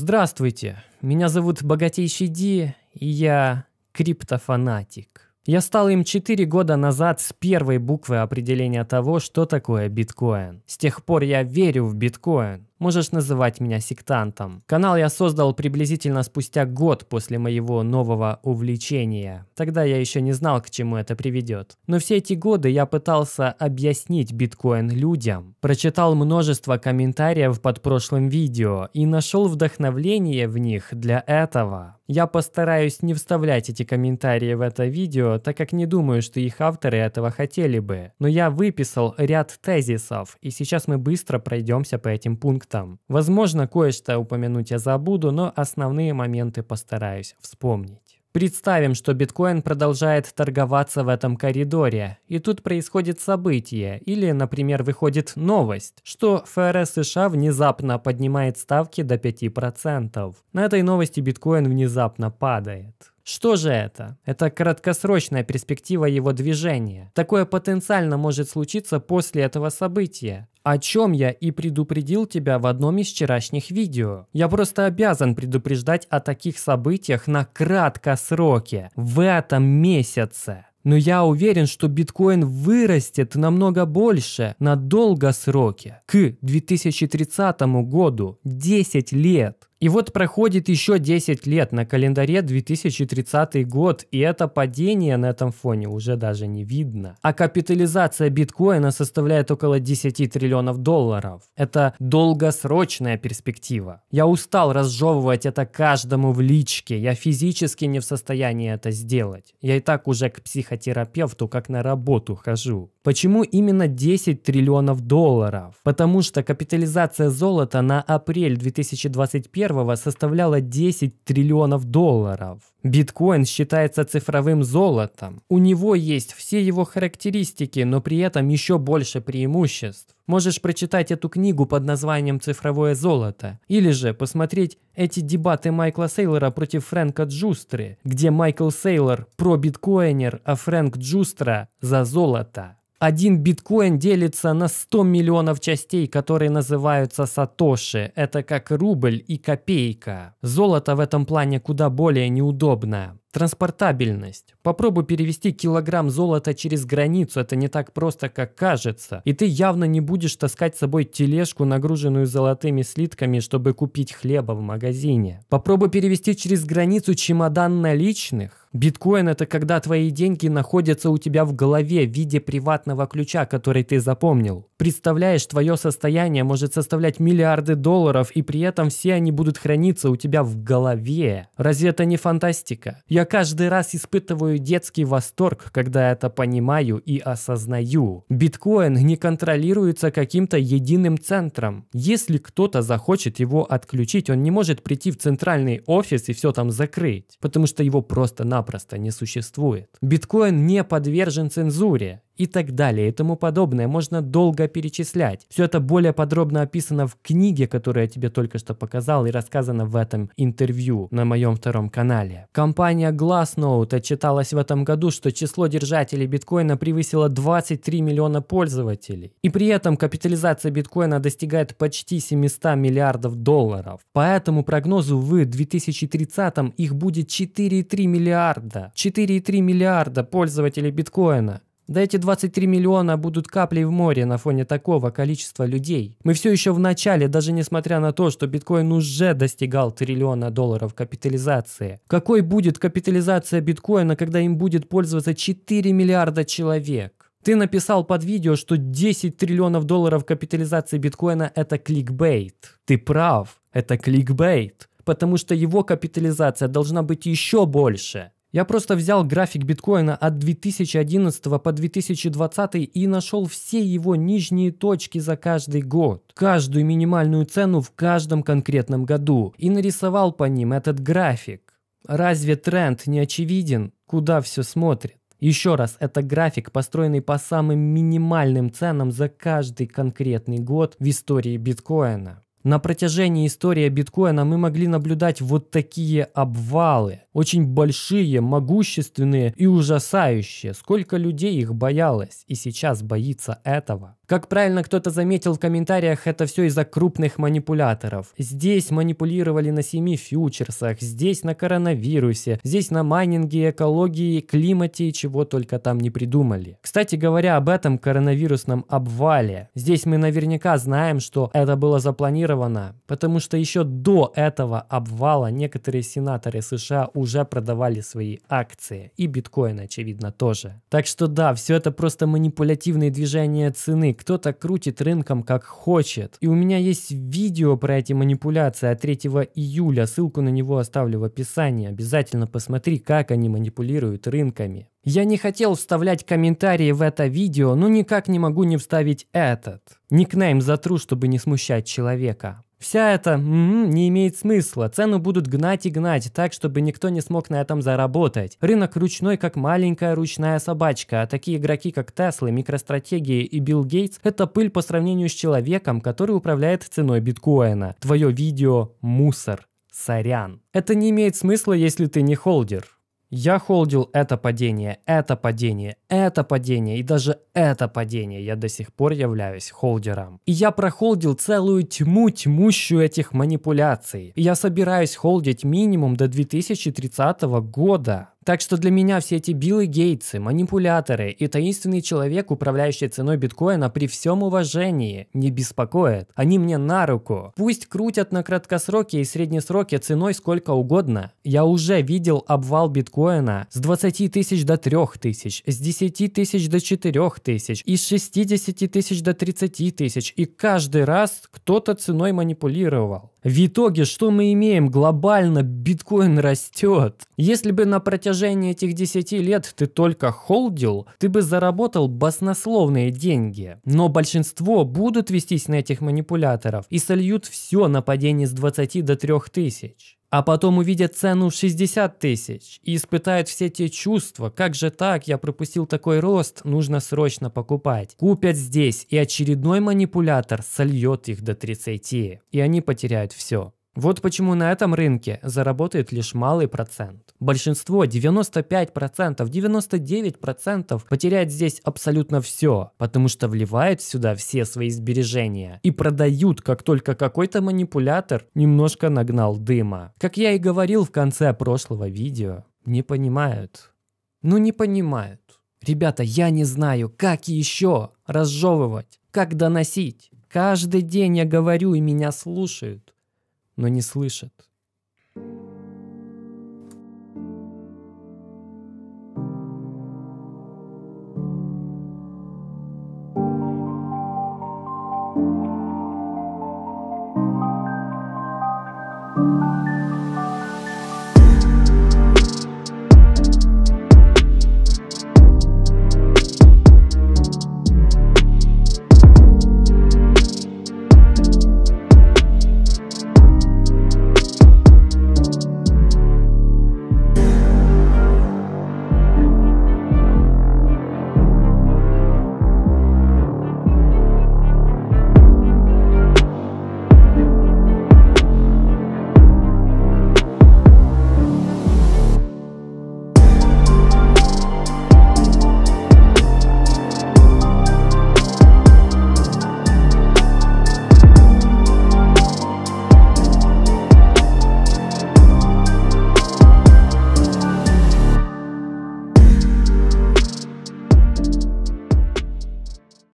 Здравствуйте, меня зовут Богатейший Ди, и я криптофанатик. Я стал им 4 года назад с первой буквы определения того, что такое биткоин. С тех пор я верю в биткоин. Можешь называть меня сектантом. Канал я создал приблизительно спустя год после моего нового увлечения. Тогда я еще не знал, к чему это приведет. Но все эти годы я пытался объяснить биткоин людям. Прочитал множество комментариев под прошлым видео и нашел вдохновление в них для этого. Я постараюсь не вставлять эти комментарии в это видео, так как не думаю, что их авторы этого хотели бы. Но я выписал ряд тезисов, и сейчас мы быстро пройдемся по этим пунктам пунктам. Возможно, кое-что упомянуть я забуду, но основные моменты постараюсь вспомнить. Представим, что биткоин продолжает торговаться в этом коридоре, и тут происходит событие, или, например, выходит новость, что ФРС США внезапно поднимает ставки до 5%. На этой новости биткоин внезапно падает. Что же это? Это краткосрочная перспектива его движения. Такое потенциально может случиться после этого события. О чем я и предупредил тебя в одном из вчерашних видео. Я просто обязан предупреждать о таких событиях на краткосроке, в этом месяце. Но я уверен, что биткоин вырастет намного больше на долгосроке. К 2030 году 10 лет. И вот проходит еще 10 лет, на календаре 2030 год, и это падение на этом фоне уже даже не видно. А капитализация биткоина составляет около 10 триллионов долларов. Это долгосрочная перспектива. Я устал разжевывать это каждому в личке, я физически не в состоянии это сделать. Я и так уже к психотерапевту как на работу хожу. Почему именно 10 триллионов долларов? Потому что капитализация золота на апрель 2021 первого составляла 10 триллионов долларов. Биткоин считается цифровым золотом. У него есть все его характеристики, но при этом еще больше преимуществ. Можешь прочитать эту книгу под названием «Цифровое золото» или же посмотреть эти дебаты Майкла Сейлора против Фрэнка Джустры, где Майкл Сейлор про биткоинер, а Фрэнк Джустра за золото один биткоин делится на 100 миллионов частей, которые называются сатоши. Это как рубль и копейка. Золото в этом плане куда более неудобно. Транспортабельность. Попробуй перевести килограмм золота через границу, это не так просто, как кажется. И ты явно не будешь таскать с собой тележку, нагруженную золотыми слитками, чтобы купить хлеба в магазине. Попробуй перевести через границу чемодан наличных. Биткоин – это когда твои деньги находятся у тебя в голове в виде приватного ключа, который ты запомнил. Представляешь, твое состояние может составлять миллиарды долларов, и при этом все они будут храниться у тебя в голове. Разве это не фантастика? Я каждый раз испытываю детский восторг, когда это понимаю и осознаю. Биткоин не контролируется каким-то единым центром. Если кто-то захочет его отключить, он не может прийти в центральный офис и все там закрыть, потому что его просто-напросто просто не существует. Биткоин не подвержен цензуре, и так далее и тому подобное. Можно долго перечислять. Все это более подробно описано в книге, которую я тебе только что показал и рассказано в этом интервью на моем втором канале. Компания Glassnode отчиталась в этом году, что число держателей биткоина превысило 23 миллиона пользователей. И при этом капитализация биткоина достигает почти 700 миллиардов долларов. По этому прогнозу в 2030 их будет 4,3 миллиарда. 4,3 миллиарда пользователей биткоина. Да эти 23 миллиона будут каплей в море на фоне такого количества людей. Мы все еще в начале, даже несмотря на то, что биткоин уже достигал триллиона долларов капитализации. Какой будет капитализация биткоина, когда им будет пользоваться 4 миллиарда человек? Ты написал под видео, что 10 триллионов долларов капитализации биткоина – это кликбейт. Ты прав, это кликбейт, потому что его капитализация должна быть еще больше. Я просто взял график биткоина от 2011 по 2020 и нашел все его нижние точки за каждый год, каждую минимальную цену в каждом конкретном году и нарисовал по ним этот график. Разве тренд не очевиден, куда все смотрит? Еще раз, это график, построенный по самым минимальным ценам за каждый конкретный год в истории биткоина. На протяжении истории биткоина мы могли наблюдать вот такие обвалы. Очень большие, могущественные и ужасающие. Сколько людей их боялось и сейчас боится этого. Как правильно кто-то заметил в комментариях, это все из-за крупных манипуляторов. Здесь манипулировали на семи фьючерсах, здесь на коронавирусе, здесь на майнинге, экологии, климате и чего только там не придумали. Кстати говоря об этом коронавирусном обвале, здесь мы наверняка знаем, что это было запланировано, потому что еще до этого обвала некоторые сенаторы США уже продавали свои акции и биткоин, очевидно, тоже. Так что да, все это просто манипулятивные движения цены, кто-то крутит рынком как хочет. И у меня есть видео про эти манипуляции от 3 июля, ссылку на него оставлю в описании. Обязательно посмотри, как они манипулируют рынками. Я не хотел вставлять комментарии в это видео, но никак не могу не вставить этот. Никнейм затру, чтобы не смущать человека. Вся эта м не имеет смысла, цену будут гнать и гнать, так чтобы никто не смог на этом заработать. Рынок ручной как маленькая ручная собачка, а такие игроки как Теслы, микростратегии и Билл Гейтс – это пыль по сравнению с человеком, который управляет ценой биткоина. Твое видео – мусор. Сорян. Это не имеет смысла, если ты не холдер. Я холдил это падение, это падение, это падение и даже это падение. Я до сих пор являюсь холдером. И я прохолдил целую тьму, тьмущую этих манипуляций. И я собираюсь холдить минимум до 2030 года. Так что для меня все эти Биллы Гейтсы, манипуляторы и таинственный человек, управляющий ценой биткоина при всем уважении, не беспокоят. Они мне на руку. Пусть крутят на краткосроке и среднесроке ценой сколько угодно. Я уже видел обвал биткоина с 20 тысяч до 3 тысяч, с 10 тысяч до 4 тысяч, из 60 тысяч до 30 тысяч. И каждый раз кто-то ценой манипулировал. В итоге, что мы имеем? Глобально биткоин растет. Если бы на протяжении этих 10 лет ты только холдил, ты бы заработал баснословные деньги. Но большинство будут вестись на этих манипуляторов и сольют все на падение с 20 до 3 тысяч а потом увидят цену 60 тысяч и испытают все те чувства, как же так, я пропустил такой рост, нужно срочно покупать. Купят здесь, и очередной манипулятор сольет их до 30, и они потеряют все. Вот почему на этом рынке заработает лишь малый процент. Большинство, 95%, 99% потеряет здесь абсолютно все, потому что вливает сюда все свои сбережения и продают, как только какой-то манипулятор немножко нагнал дыма. Как я и говорил в конце прошлого видео, не понимают. Ну не понимают. Ребята, я не знаю, как еще разжевывать, как доносить. Каждый день я говорю и меня слушают но не слышит.